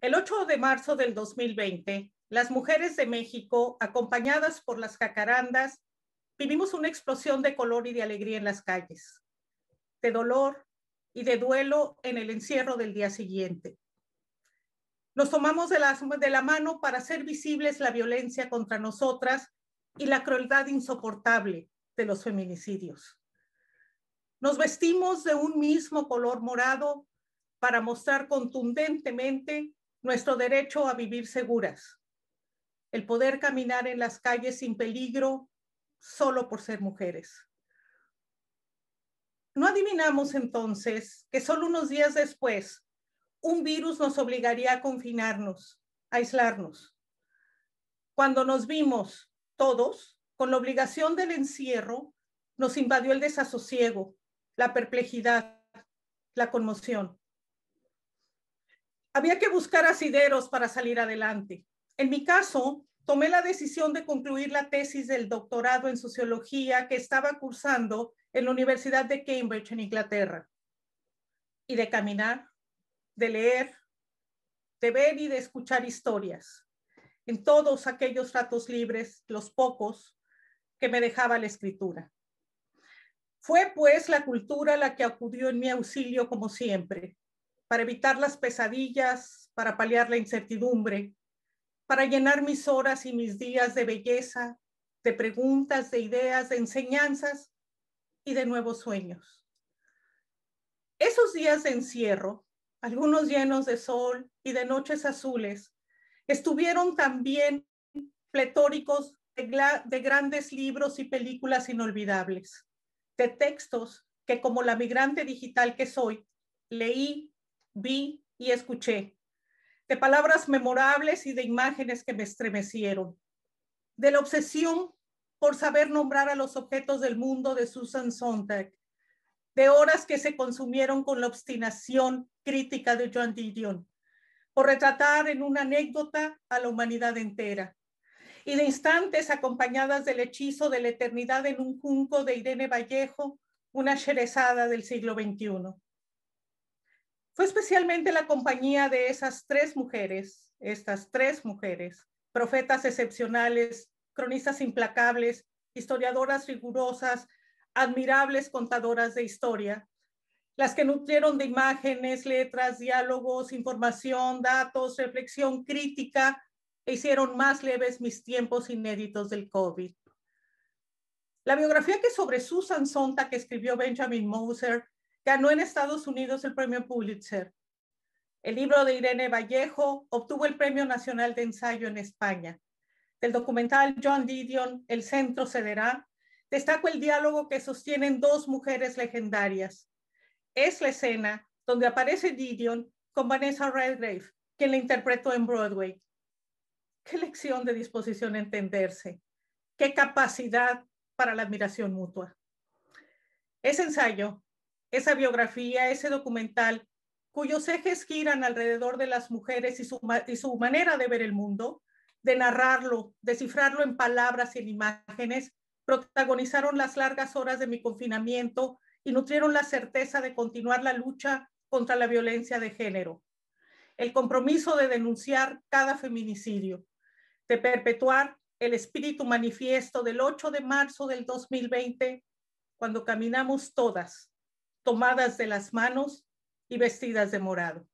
El 8 de marzo del 2020, las mujeres de México, acompañadas por las jacarandas, vivimos una explosión de color y de alegría en las calles, de dolor y de duelo en el encierro del día siguiente. Nos tomamos de la, de la mano para hacer visibles la violencia contra nosotras y la crueldad insoportable de los feminicidios. Nos vestimos de un mismo color morado para mostrar contundentemente nuestro derecho a vivir seguras, el poder caminar en las calles sin peligro solo por ser mujeres. No adivinamos entonces que solo unos días después un virus nos obligaría a confinarnos, a aislarnos. Cuando nos vimos todos con la obligación del encierro, nos invadió el desasosiego, la perplejidad, la conmoción. Había que buscar asideros para salir adelante. En mi caso, tomé la decisión de concluir la tesis del doctorado en sociología que estaba cursando en la Universidad de Cambridge, en Inglaterra, y de caminar, de leer, de ver y de escuchar historias en todos aquellos ratos libres, los pocos que me dejaba la escritura. Fue pues la cultura la que acudió en mi auxilio como siempre, para evitar las pesadillas, para paliar la incertidumbre, para llenar mis horas y mis días de belleza, de preguntas, de ideas, de enseñanzas y de nuevos sueños. Esos días de encierro, algunos llenos de sol y de noches azules, estuvieron también pletóricos de, de grandes libros y películas inolvidables de textos que como la migrante digital que soy, leí, vi y escuché, de palabras memorables y de imágenes que me estremecieron, de la obsesión por saber nombrar a los objetos del mundo de Susan Sontag, de horas que se consumieron con la obstinación crítica de John Didion, por retratar en una anécdota a la humanidad entera, y de instantes acompañadas del hechizo de la eternidad en un junco de Irene Vallejo, una cherezada del siglo XXI. Fue especialmente la compañía de esas tres mujeres, estas tres mujeres, profetas excepcionales, cronistas implacables, historiadoras rigurosas, admirables contadoras de historia, las que nutrieron de imágenes, letras, diálogos, información, datos, reflexión crítica hicieron más leves mis tiempos inéditos del COVID. La biografía que sobre Susan Sontag que escribió Benjamin Moser ganó en Estados Unidos el premio Pulitzer. El libro de Irene Vallejo obtuvo el Premio Nacional de Ensayo en España. Del documental John Didion, El Centro Cederá, destaco el diálogo que sostienen dos mujeres legendarias. Es la escena donde aparece Didion con Vanessa Redgrave, quien la interpretó en Broadway qué lección de disposición a entenderse, qué capacidad para la admiración mutua. Ese ensayo, esa biografía, ese documental, cuyos ejes giran alrededor de las mujeres y su, y su manera de ver el mundo, de narrarlo, descifrarlo en palabras y en imágenes, protagonizaron las largas horas de mi confinamiento y nutrieron la certeza de continuar la lucha contra la violencia de género. El compromiso de denunciar cada feminicidio, de perpetuar el espíritu manifiesto del 8 de marzo del 2020, cuando caminamos todas, tomadas de las manos y vestidas de morado.